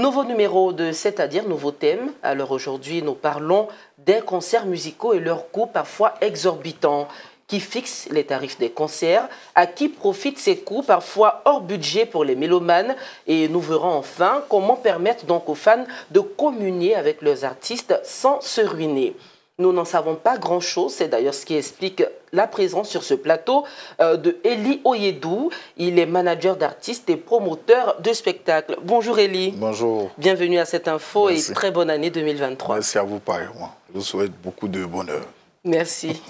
Nouveau numéro de C'est-à-dire nouveau thème. Alors aujourd'hui, nous parlons des concerts musicaux et leurs coûts parfois exorbitants qui fixe les tarifs des concerts, à qui profitent ces coûts parfois hors budget pour les mélomanes. Et nous verrons enfin comment permettre donc aux fans de communier avec leurs artistes sans se ruiner. Nous n'en savons pas grand-chose. C'est d'ailleurs ce qui explique la présence sur ce plateau euh, de Eli Oyedou. Il est manager d'artistes et promoteur de spectacles. Bonjour Eli. Bonjour. Bienvenue à cette info et très bonne année 2023. Merci à vous Paris. Je vous souhaite beaucoup de bonheur. Merci.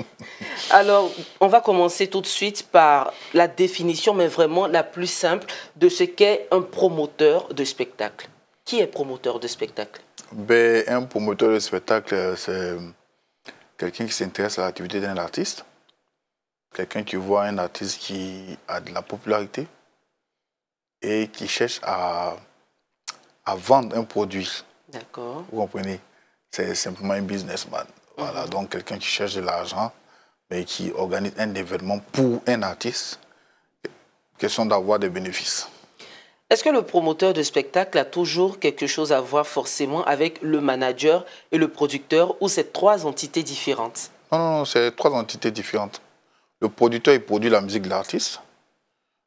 Alors, on va commencer tout de suite par la définition, mais vraiment la plus simple, de ce qu'est un promoteur de spectacle. Qui est promoteur de spectacle ben, Un promoteur de spectacle, euh, c'est quelqu'un qui s'intéresse à l'activité d'un artiste, quelqu'un qui voit un artiste qui a de la popularité et qui cherche à, vendre un produit. D'accord. Vous comprenez C'est simplement un businessman. Voilà, mhm. donc quelqu'un qui cherche de l'argent, mais qui organise un événement pour un artiste, question d'avoir des bénéfices. Est-ce que le promoteur de spectacle a toujours quelque chose à voir forcément avec le manager et le producteur ou c'est trois entités différentes Non, non, non c'est trois entités différentes. Le producteur, il produit la musique de l'artiste.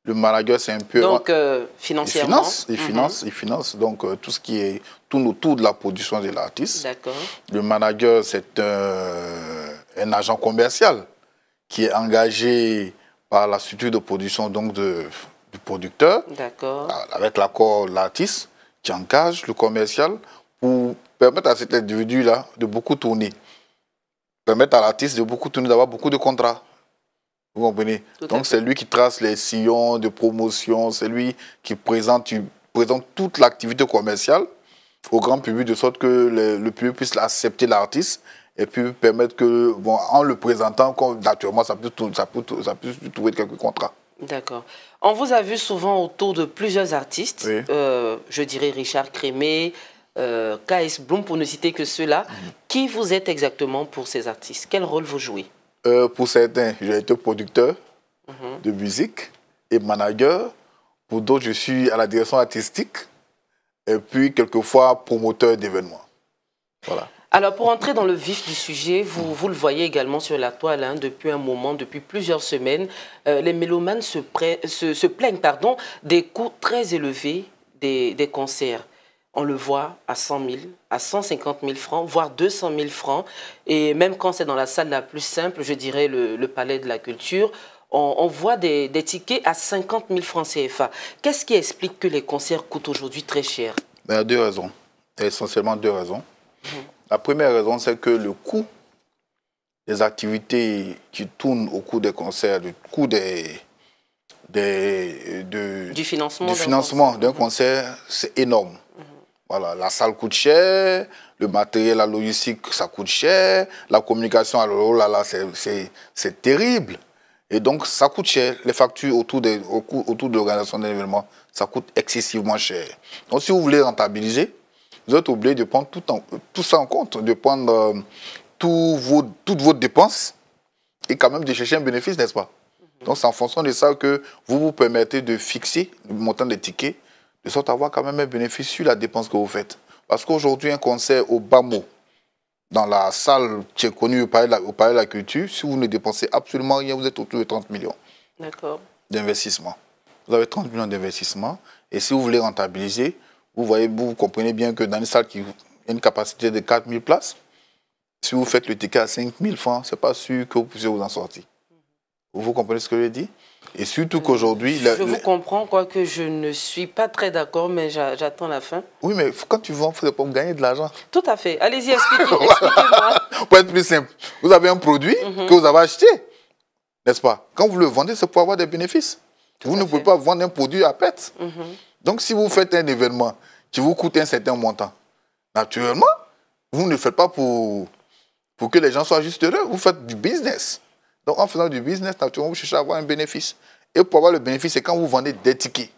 Le manager, c'est un peu... Donc, euh, financièrement. Il finance, il mhm. finance, Donc, euh, tout ce qui est tout autour de la production de l'artiste. D'accord. Le manager, c'est un agent commercial qui est engagé par la structure de production donc de, du producteur, avec l'accord de l'artiste, qui engage le commercial pour permettre à cet individu-là de beaucoup tourner. Permettre à l'artiste de beaucoup tourner, d'avoir beaucoup de contrats. Vous comprenez Donc c'est lui qui trace les sillons de promotion, c'est lui qui présente, présente toute l'activité commerciale au grand public de sorte que le, public puisse accepter l'artiste et puis permettre que, bon, en le présentant, naturellement, ça peut ça, peut, ça peut trouver quelques contrats. D'accord. On vous a vu souvent autour de plusieurs artistes, euh, je dirais Richard Crémé, euh, K.S. Blum, pour ne citer que ceux-là. Mhm. Qui vous êtes exactement pour ces artistes Quel rôle vous jouez euh, Pour certains, j'ai été producteur mhm. de musique et manager. Pour d'autres, je suis à la direction artistique et puis quelquefois promoteur d'événements. Voilà. Alors, pour entrer dans le vif du sujet, vous, vous le voyez également sur la toile hein, depuis un moment, depuis plusieurs semaines, euh, les mélomanes se, plaignent pardon, des coûts très élevés des, concerts. On le voit à 100 000, à 150 000 francs, voire 200 000 francs. Et même quand c'est dans la salle la plus simple, je dirais le, palais de la culture, on, voit des, tickets à 50 000 francs CFA. Qu'est-ce qui explique que les concerts coûtent aujourd'hui très cher Il y a deux raisons, essentiellement deux raisons. Mhm. La première raison, c'est que le coût des activités qui tournent au cours des concerts, le coût des, des, de, du financement d'un concert, c'est énorme. Voilà, la salle coûte cher, le matériel, la logistique, ça coûte cher, la communication, alors oh là, là c'est terrible. Et donc, ça coûte cher. Les factures autour des autour de l'organisation d'un événement, ça coûte excessivement cher. Donc, si vous voulez rentabiliser, vous êtes obligé de prendre tout, ça en compte, de prendre euh, toutes vos dépenses et quand même de chercher un bénéfice, n'est-ce pas mhm. Donc c'est en fonction de ça que vous vous permettez de fixer le montant des tickets, de sorte à avoir quand même un bénéfice sur la dépense que vous faites. Parce qu'aujourd'hui, un concert au bas dans la salle qui est connue au Palais, de la Culture, si vous ne dépensez absolument rien, vous êtes autour de 30 millions d'investissement. Vous avez 30 millions d'investissement et si vous voulez rentabiliser, vous voyez, vous comprenez bien que dans une salle qui a une capacité de 4000 places, si vous faites le ticket à 5000 francs, ce n'est pas sûr que vous puissiez vous en sortir. Vous comprenez ce que je dis Et surtout mm. qu'aujourd'hui... Je vous comprends, quoique je ne suis pas très d'accord, mais j'attends la fin. Oui, mais quand tu vends, il faut gagner de l'argent. Tout à fait. Allez-y, expliquez-moi. pour être plus simple, vous avez un produit mm-hmm. que vous avez acheté, n'est-ce pas Quand vous le vendez, c'est pour avoir des bénéfices. vous ne pouvez pas vendre un produit à perte. Mm-hmm. Donc si vous faites un événement qui vous coûte un certain montant, naturellement, vous ne faites pas pour, pour que les gens soient juste heureux, vous faites du business. Donc en faisant du business, naturellement, vous cherchez à avoir un bénéfice. Et pour avoir le bénéfice, c'est quand vous vendez des tickets.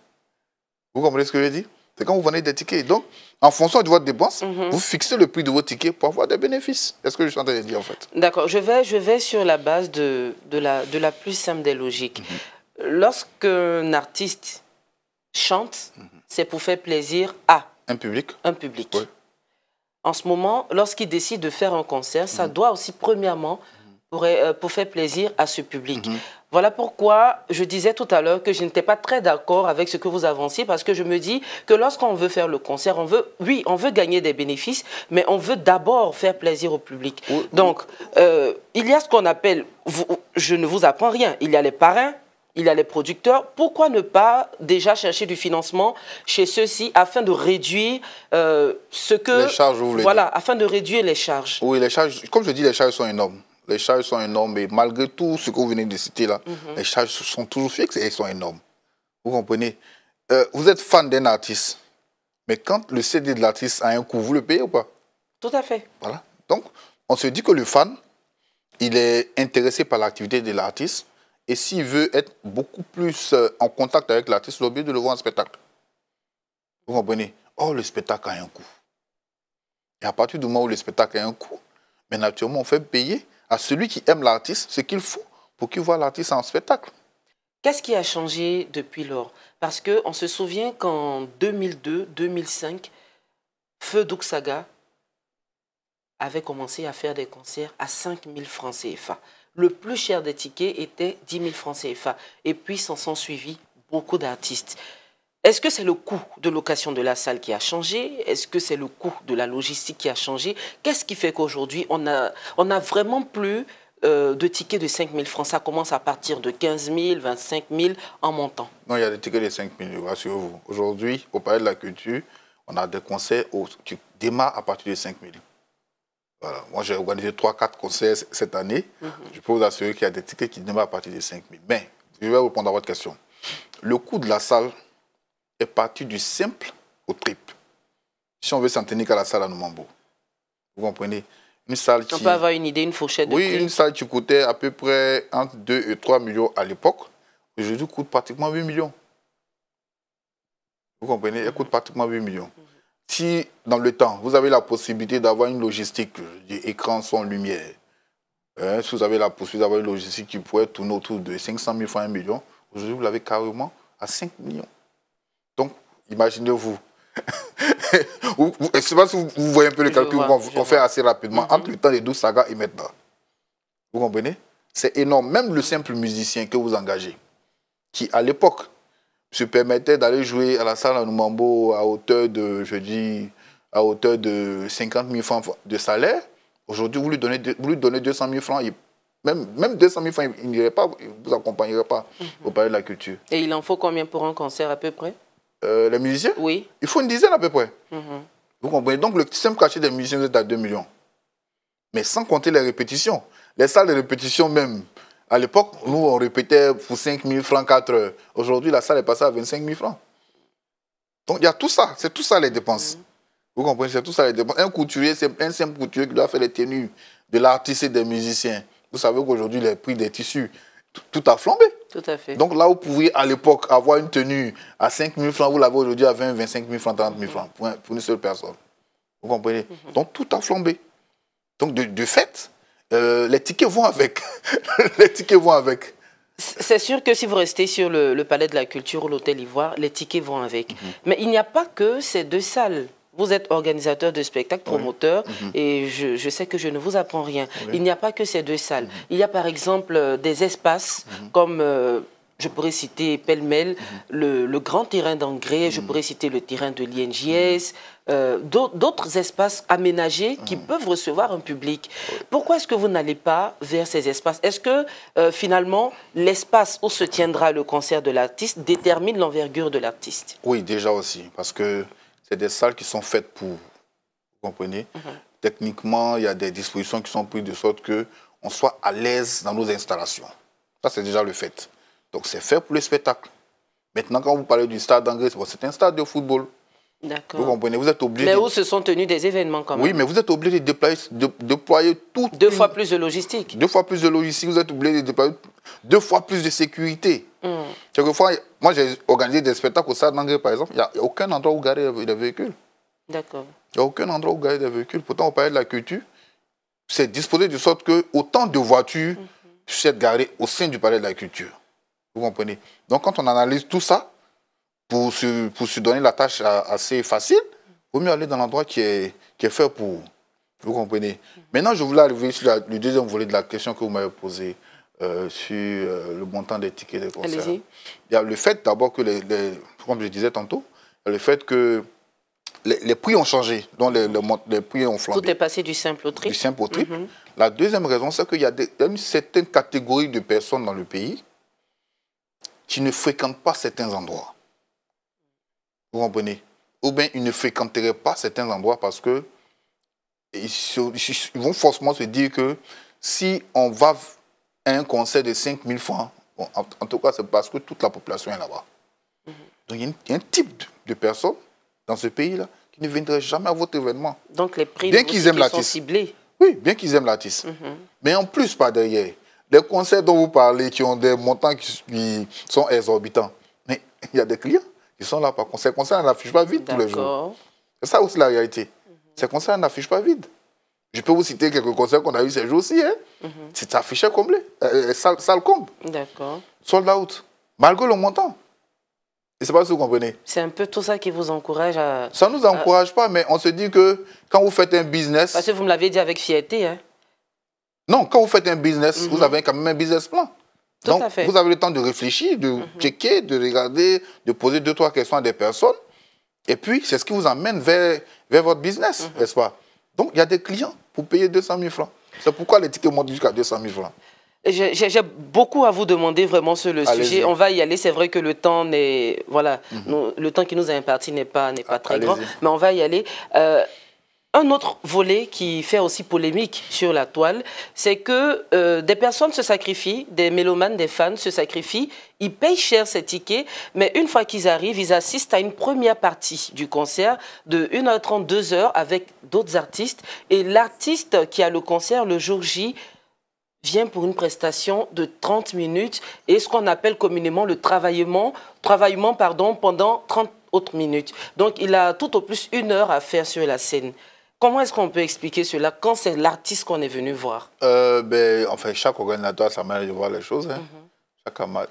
Vous comprenez ce que je dis C'est quand vous vendez des tickets. Donc, en fonction de votre dépense, mhm. vous fixez le prix de vos tickets pour avoir des bénéfices. Est-ce que je suis en train de dire, en fait D'accord. Je vais, je vais sur la base de, de, la, de la plus simple des logiques. Mhm. Lorsqu'un artiste chante, mhm. c'est pour faire plaisir à un public. Un public. En ce moment, lorsqu'il décide de faire un concert, ça mhm. doit aussi premièrement mhm. pour, euh, pour, faire plaisir à ce public. Voilà pourquoi je disais tout à l'heure que je n'étais pas très d'accord avec ce que vous avanciez parce que je me dis que lorsqu'on veut faire le concert, on veut, oui, on veut gagner des bénéfices, mais on veut d'abord faire plaisir au public. Donc, euh, il y a ce qu'on appelle, je ne vous apprends rien, il y a les parrains, il y a les producteurs. Pourquoi ne pas déjà chercher du financement chez ceux-ci afin de réduire euh, ce que... Les charges, Voilà, afin de réduire les charges. Oui, les charges, comme je dis, les charges sont énormes. Les charges sont énormes mais malgré tout ce que vous venez de citer là, mhm. les charges sont toujours fixes et elles sont énormes. Vous comprenez euh, Vous êtes fan d'un artiste, mais quand le CD de l'artiste a un coût, vous le payez ou pas Tout à fait. Voilà. Donc, on se dit que le fan, il est intéressé par l'activité de l'artiste et s'il veut être beaucoup plus euh, en contact avec l'artiste, il de le voir en spectacle. Vous comprenez Oh, le spectacle a un coût. Et à partir du moment où le spectacle a un coût, mais naturellement, on fait payer à celui qui aime l'artiste ce qu'il faut pour qu'il voit l'artiste en spectacle. Qu'est-ce qui a changé depuis lors Parce qu'on se souvient qu'en 2002-2005, Feu d'Ouxaga avait commencé à faire des concerts à 5000 francs CFA. Le plus cher des tickets était 10 000 francs CFA. Et puis s'en sont suivis beaucoup d'artistes. Est-ce que c'est le coût de location de la salle qui a changé Est-ce que c'est le coût de la logistique qui a changé Qu'est-ce qui fait qu'aujourd'hui, on a, on a vraiment plus euh, de tickets de 5 000 francs Ça commence à partir de 15 000, 25 000 en montant. Non, il y a des tickets de 5 000, rassurez-vous. Aujourd'hui, au Palais de la Culture, on a des concerts où tu démarres à partir de 5 000. Moi, j'ai organisé 3-4 concerts cette année. Mhm. Je peux vous assurer qu'il y a des tickets qui démarrent à partir de 5 000. Mais je vais répondre à votre question. Le coût de la salle est parti du simple au triple. Si on veut s'en tenir qu'à la salle à Noumambo, vous comprenez une salle qui... On peut avoir une idée, une fourchette de Oui, une salle qui coûtait à peu près entre 2 et 3 millions à l'époque, aujourd'hui coûte pratiquement 8 millions. Vous comprenez Elle coûte pratiquement 8 millions. Mhm si dans le temps, vous avez la possibilité d'avoir une logistique, d'écran, sans lumière, hein, si vous avez la possibilité d'avoir une logistique qui pourrait tourner autour de 500 000 fois 1 million, aujourd'hui, vous l'avez carrément à 5 millions. Donc, imaginez-vous. je ne sais pas si vous, voyez un peu le calcul qu'on fait assez rapidement. Mm-hmm. Entre le temps des 12 sagas et maintenant. Vous comprenez C'est énorme. Même le simple musicien que vous engagez, qui à l'époque se permettait d'aller jouer à la salle à Numambo à hauteur de, je dis, à hauteur de 50 000 francs de salaire. Aujourd'hui, vous lui donnez, vous 200 000 francs, même, même 200 000 francs, il n'irait pas, vous accompagnerait pas mhm. au palais de la culture. Et il en faut combien pour un concert à peu près euh, Les musiciens Oui. Il faut une dizaine à peu près. Mhm. Vous comprenez Donc, le simple cachet des musiciens, vous à 2 millions. Mais sans compter les répétitions. Les salles de répétition même, à l'époque, nous, on répétait pour 5 000 francs 4 heures. Aujourd'hui, la salle est passée à 25 000 francs. Donc, il y a tout ça. C'est tout ça les dépenses. Mm-hmm. Vous comprenez C'est tout ça les dépenses. Un couturier, c'est un simple couturier qui doit faire les tenues de l'artiste et des musiciens. Vous savez qu'aujourd'hui, les prix des tissus, tout a flambé. Tout à fait. Donc là, vous pouviez à l'époque avoir une tenue à 5 000 francs, vous l'avez aujourd'hui à 20, 25 000 francs, 30 000 francs mm-hmm. pour, une seule personne. Vous comprenez mm-hmm. Donc tout a flambé. Donc de, de fait, euh, les tickets vont avec. les tickets vont avec. C'est sûr que si vous restez sur le, Palais de la Culture ou l'Hôtel Ivoire, les tickets vont avec. Mhm. Mais il n'y a pas que ces deux salles. Vous êtes organisateur de spectacles, promoteur, mhm. et je, sais que je ne vous apprends rien. Il n'y a pas que ces deux salles. Mhm. Il y a par exemple euh, des espaces comme... Euh, je pourrais citer pêle-mêle le, grand terrain d'engrais, je pourrais citer le terrain de l'INJS, euh, d'autres espaces aménagés qui mmh. peuvent recevoir un public. Pourquoi est-ce que vous n'allez pas vers ces espaces Est-ce que euh, finalement l'espace où se tiendra le concert de l'artiste détermine l'envergure de l'artiste Oui, déjà aussi, parce que c'est des salles qui sont faites pour, vous comprenez mmh. Techniquement, il y a des dispositions qui sont prises de sorte que on soit à l'aise dans nos installations. Ça, c'est déjà le fait. Donc, c'est fait pour le spectacle. Maintenant, quand vous parlez du stade d'Angleterre, c'est un stade de football. Vous comprenez Vous êtes obligé. Mais où se sont tenus des événements quand même. Oui, mais vous êtes obligé de déployer, de, tout. Deux fois plus de logistique. Deux fois plus de logistique. Vous êtes obligé de déployer deux fois plus de sécurité. Chaque hmm. Quelquefois, moi j'ai organisé des spectacles au Sardangue par exemple. Il n'y a, aucun endroit où garer des véhicules. D'accord. Il n'y a aucun endroit où garer des véhicules. Pourtant, au Palais de la culture. C'est disposé de sorte que autant de voitures mhm. puissent être garées au sein du palais de la culture. Vous comprenez Donc quand on analyse tout ça, pour se, donner la tâche assez facile, il vaut mieux aller dans l'endroit qui est, qui est fait pour. Vous comprenez Maintenant, je voulais arriver sur le deuxième volet de la question que vous m'avez posée euh, sur euh, le montant des tickets des concerts. Il y a le fait d'abord que, les, comme je disais tantôt, le fait que les, prix ont changé, donc les, prix ont flambé. Tout est passé du simple au triple. Du simple au triple. Mhm. La deuxième raison, c'est qu'il y a des, une catégories de personnes dans le pays qui ne fréquentent pas certains endroits. Vous comprenez Ou bien ils ne fréquenteraient pas certains endroits parce que ils, vont forcément se dire que si on va à un concert de 5000 francs, en, tout cas, c'est parce que toute la population est là-bas. Mhm. Donc, il y, a un type de, personnes dans ce pays-là qui ne viendraient jamais à votre événement. Donc, les prix bien qu'ils aiment sont ciblés. Oui, bien qu'ils aiment l'artiste. Mhm. Mais en plus, par derrière, les concerts dont vous parlez, qui ont des montants qui sont exorbitants, mais il y a des clients. Ils sont là par contre. C'est n'affiche pas vide tous les jours. C'est ça aussi la réalité. Ces n'affichent n'affiche pas vide. Je peux vous citer quelques concerts qu'on a eu ces jours-ci. Hein. Mhm. C'est affiché comblé, ça. Euh, euh, comble. D'accord. Sold out, malgré le montant. Et c'est sais pas si vous comprenez. C'est un peu tout ça qui vous encourage à... Ça ne nous encourage pas, mais on se dit que quand vous faites un business... Parce que vous me l'avez dit avec fierté. Hein. Non, quand vous faites un business, mhm. vous avez quand même un business plan. Donc, vous avez le temps de réfléchir, de mhm. checker, de regarder, de poser deux, trois questions à des personnes. Et puis, c'est ce qui vous emmène vers, vers votre business, mhm. n'est-ce pas Donc, il y a des clients pour payer 200 000 francs. C'est pourquoi les tickets montent jusqu'à 200 000 francs. J'ai beaucoup à vous demander vraiment sur le sujet. On va y aller. C'est vrai que le temps voilà, mhm. le temps qui nous est imparti n'est pas n'est pas très grand, mais on va y aller. Euh, un autre volet qui fait aussi polémique sur la toile, c'est que euh, des personnes se sacrifient, des mélomanes, des fans se sacrifient, ils payent cher ces tickets, mais une fois qu'ils arrivent, ils assistent à une première partie du concert de 1h30, 2h avec d'autres artistes. Et l'artiste qui a le concert le jour J vient pour une prestation de 30 minutes et ce qu'on appelle communément le travaillement, travaillement pardon, pendant 30 autres minutes. Donc il a tout au plus une heure à faire sur la scène. Comment est-ce qu'on peut expliquer cela quand c'est l'artiste qu'on est venu voir euh, ben, Enfin, chaque organisateur a sa manière de voir les choses. Hein. Mhm.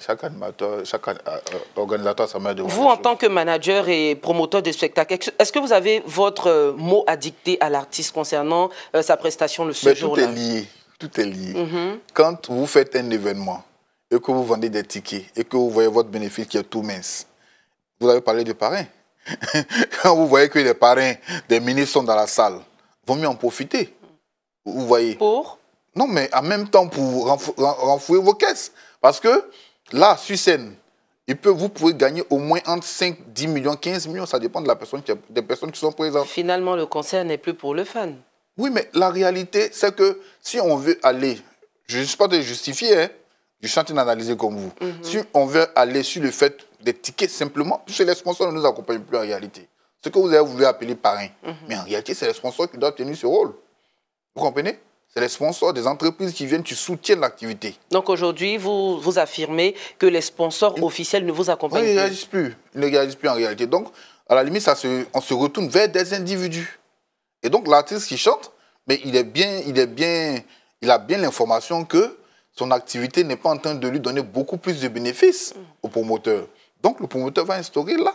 Chaque, animateur, chaque euh, euh, organisateur a sa manière de voir Vous, en tant que manager et promoteur de spectacle, est-ce que vous avez votre mot à dicter à l'artiste concernant sa prestation le ce jour-là Tout est lié. Tout est lié. Mhm. Quand vous faites un événement et que vous vendez des tickets et que vous voyez votre bénéfice qui est tout mince, vous avez parlé de parrain Quand vous voyez que les parrains des ministres sont dans la salle, vaut mieux en profiter. Vous voyez Pour Non, mais en même temps pour renfouir vos caisses. Parce que là, sur vous pouvez gagner au moins entre 5, 10 millions, 15 millions. Ça dépend de la personne qui des personnes qui sont présentes. Finalement, le concert n'est plus pour le fan. Oui, mais la réalité, c'est que si on veut aller, je ne suis pas de justifier, hein, je suis d'analyser comme vous. Mhm. Si on veut aller sur le fait des tickets simplement, que les sponsors ne nous accompagnent plus en réalité. Ce que vous avez voulu appeler parrain. Mhm. Mais en réalité, c'est les sponsors qui doivent tenir ce rôle. Vous comprenez c'est les sponsors des entreprises qui viennent, qui soutiennent l'activité. Donc aujourd'hui, vous, vous affirmez que les sponsors officiels ne vous accompagnent ils ne plus. Ils ne réagissent plus en réalité. Donc, à la limite, ça se, on se retourne vers des individus. Et donc, l'artiste qui chante, mais il, est bien, il, est bien, il a bien l'information que son activité n'est pas en train de lui donner beaucoup plus de bénéfices au promoteur. Donc le promoteur va instaurer là,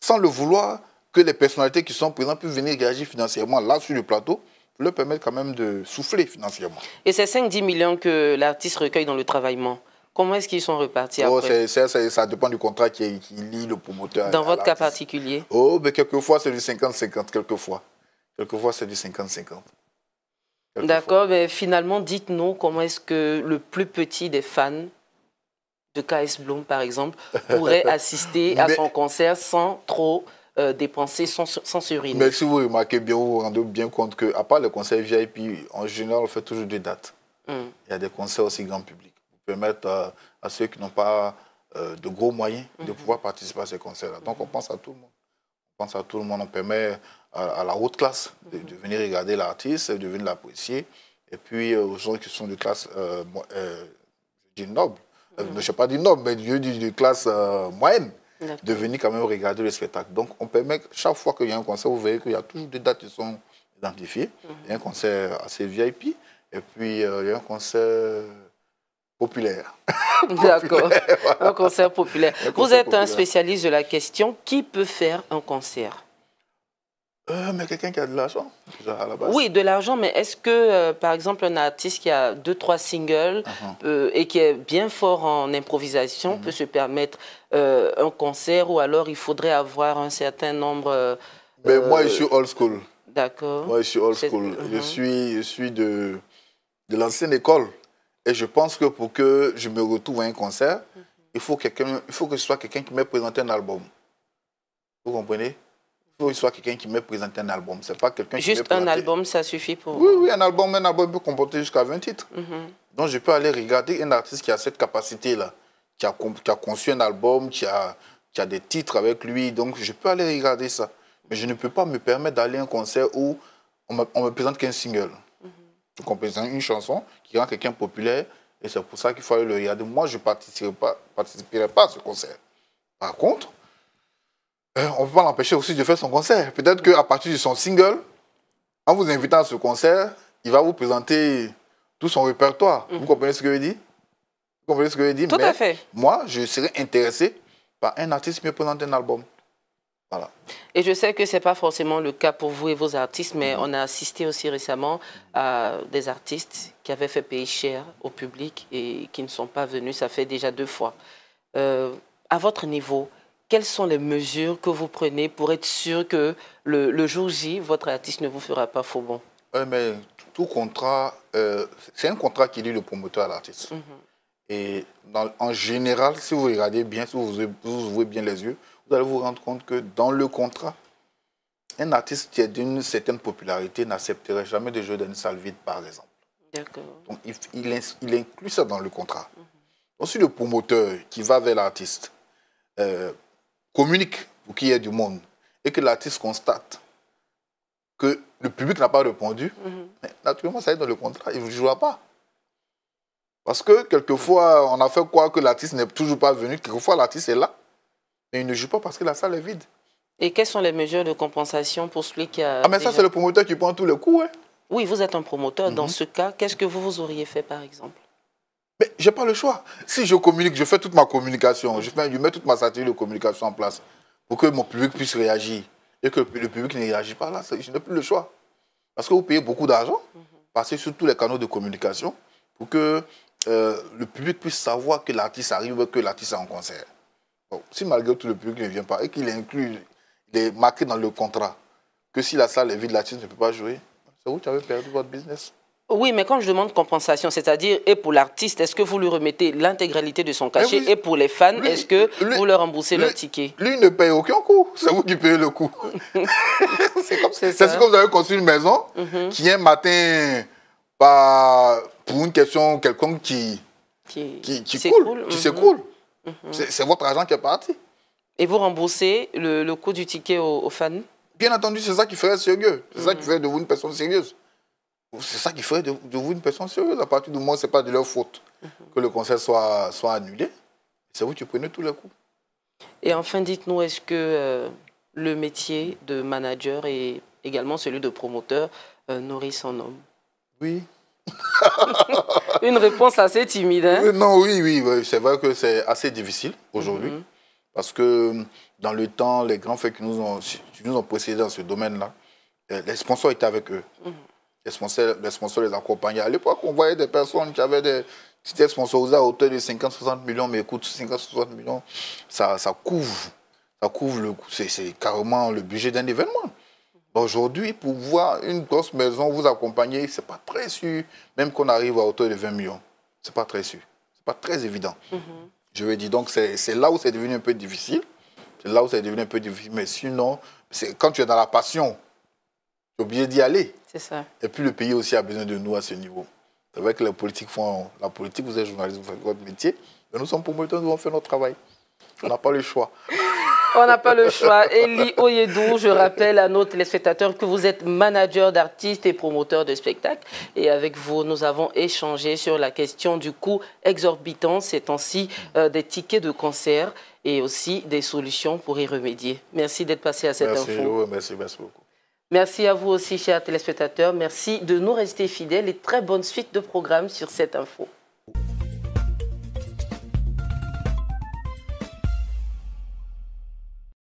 sans le vouloir, que les personnalités qui sont présentes puissent venir réagir financièrement là sur le plateau leur permettre quand même de souffler financièrement. Et ces 5-10 millions que l'artiste recueille dans le travaillement, comment est-ce qu'ils sont repartis oh, après Ça dépend du contrat qui, qui lie le promoteur. Dans votre cas particulier Oh, mais ben, quelquefois c'est du 50-50, quelquefois. Quelquefois c'est du 50-50. D'accord, mais finalement, dites-nous comment est-ce que le plus petit des fans de K.S. Bloom, par exemple, pourrait assister à son concert sans trop euh, dépenser, sans, sans suriner. Mais si vous remarquez bien, vous vous rendez bien compte que, à part le concerts VIP, en général, on fait toujours des dates. Hmm. Il y a des concerts aussi grand public On permettre à, euh, à ceux qui n'ont pas euh, de gros moyens de mhm. pouvoir participer à ces concerts-là. Donc, on pense à tout le monde pense à tout le monde, on permet euh, à, la haute classe de, mhm. venir regarder l'artiste, de venir l'apprécier. Et puis euh, aux gens qui sont de classe, euh, je dis noble, mhm. je ne sais pas du noble, mais je de classe moyenne, de venir quand même regarder le spectacle. Donc on permet, chaque fois qu'il y a un concert, vous voyez qu'il y a toujours des dates qui sont identifiées. Mhm. Il y a un concert assez VIP, et puis il y a un concert populaire. D'accord, un concert populaire. Vous êtes un spécialiste de la question, qui peut faire un concert euh, mais quelqu'un qui a de l'argent, à la base. Oui, de l'argent, mais est-ce que, euh, par exemple, un artiste qui a deux, trois singles uh-huh. euh, et qui est bien fort en improvisation uh-huh. peut se permettre un concert ou alors il faudrait avoir un certain nombre... mais ben, moi, je suis old school. D'accord. Moi, je suis old school. je, uh-huh. suis, je suis de, de l'ancienne école. Et je pense que pour que je me retrouve à un concert, il, faut il faut que ce soit quelqu'un qui me présente un album. Vous comprenez Il faut que ce soit quelqu'un qui me présente un album. C'est pas quelqu'un Juste un album, ça suffit pour... Oui, oui, un album, un album peut comporter jusqu'à 20 titres. Mhm. Donc je peux aller regarder un artiste qui a cette capacité-là, qui a, qui a conçu un album, qui a, qui a des titres avec lui. Donc je peux aller regarder ça. Mais je ne peux pas me permettre d'aller à un concert où on ne on me présente qu'un single composant une chanson qui rend quelqu'un populaire. Et c'est pour ça qu'il fallait le regarder. Moi, je ne participerai pas, à ce concert. Par contre, euh, on ne peut pas l'empêcher aussi de faire son concert. Peut-être qu'à partir de son single, en vous invitant à ce concert, il va vous présenter tout son répertoire. Vous mhm. comprenez ce que je dis Vous comprenez ce que je dis Tout à fait. Moi, je serais intéressé par un artiste qui me présente un album. Voilà. Et je sais que ce n'est pas forcément le cas pour vous et vos artistes, mais mhm. on a assisté aussi récemment à des artistes qui avaient fait payer cher au public et qui ne sont pas venus. Ça fait déjà deux fois. Euh, à votre niveau, quelles sont les mesures que vous prenez pour être sûr que le, jour J, votre artiste ne vous fera pas faux bon euh, mais tout contrat, euh, c'est un contrat qui lie le promoteur à l'artiste. Mhm. Et en général, si vous regardez bien, si vous, vous ouvrez bien les yeux, vous allez vous rendre compte que dans le contrat, un artiste qui est d'une certaine popularité n'accepterait jamais de jouer dans une salle vide, par exemple. D'accord. Donc, il, inclut ça dans le contrat. Mm le promoteur qui va vers l'artiste euh, communique pour qu'il y ait du monde et que l'artiste constate que le public n'a pas répondu, mhm. naturellement, ça est dans le contrat, il ne jouera pas. Parce que quelquefois, on a fait croire que l'artiste n'est toujours pas venu, quelquefois l'artiste est là, et il ne joue pas parce que la salle est vide. Et quelles sont les mesures de compensation pour celui qui a... Ah mais ça c'est le promoteur qui prend tout le coup. Hein. Oui, vous êtes un promoteur. Dans mhm. ce cas, qu'est-ce que vous, auriez fait par exemple mais n'ai pas le choix. Si je communique, je fais toute ma communication, je, fais, mets toute ma stratégie de communication en place pour que mon public puisse réagir et que le public ne réagit pas là, je n'ai plus le choix. Parce que vous payez beaucoup d'argent, mm sur tous les canaux de communication pour que euh, le public puisse savoir que l'artiste arrive, que l'artiste est en concert si malgré tout le public ne vient pas et qu'il est inclus, il est marqué dans le contrat que si la salle est vide, l'artiste ne peut pas jouer, c'est vous qui avez perdu votre business. Oui, mais quand je demande compensation, c'est-à-dire, et pour l'artiste, est-ce que vous lui remettez l'intégralité de son cachet Et pour les fans, est-ce que vous leur remboursez le ticket Lui ne paye aucun coût, c'est vous qui payez le coût. c'est comme, si vous avez construit une maison mhm. qui, un matin, bah, pour une question quelconque qui, qui, qui, s'écoule, Mhm. C'est votre argent qui est parti. Et vous remboursez le, coût du ticket aux, fans Bien entendu, c'est ça qui ferait sérieux. C'est ça qui mhm. ferait de vous une personne sérieuse. C'est ça qui ferait de, vous une personne sérieuse. À partir du moment où ce n'est pas de leur faute mhm. que le concert soit, soit annulé, c'est vous qui prenez tous les coups. Et enfin, dites-nous, est-ce que euh, le métier de manager et également celui de promoteur euh, nourrit son homme Oui, une réponse assez timide. Hein. Non, oui, oui, c'est vrai que c'est assez difficile aujourd'hui. Mhm. Parce que hum, dans le temps, les grands faits qui nous ont, nous ont précédés dans ce domaine-là, euh, les sponsors étaient avec eux. Mhm. Les sponsors, les les accompagnaient. À l'époque, on voyait des personnes qui avaient des sponsors, à hauteur de 50-60 millions, mais écoute, 50-60 millions, ça, couvre. Ça couvre le C'est carrément le budget d'un événement. Aujourd'hui, pour voir une grosse maison, vous accompagner, ce n'est pas très sûr, même qu'on arrive à hauteur de 20 millions. Ce n'est pas très sûr. Ce n'est pas très évident. Mm-hmm. Je veux dire, donc c'est là où c'est devenu un peu difficile. C'est là où c'est devenu un peu difficile. Mais sinon, quand tu es dans la passion, tu es obligé d'y aller. C'est ça. Et puis le pays aussi a besoin de nous à ce niveau. C'est vrai que les politiques font la politique, vous êtes journaliste, vous faites votre métier. Mais nous sommes promoteurs, nous devons faire notre travail. On n'a pas le choix. On n'a pas le choix. Elie Oyedou, je rappelle à nos téléspectateurs que vous êtes manager d'artistes et promoteur de spectacles. Et avec vous, nous avons échangé sur la question du coût exorbitant ces temps-ci euh, des tickets de concert et aussi des solutions pour y remédier. Merci d'être passé à cette merci, info. merci, beaucoup. Merci à vous aussi, chers téléspectateurs. Merci de nous rester fidèles et très bonne suite de programme sur cette info.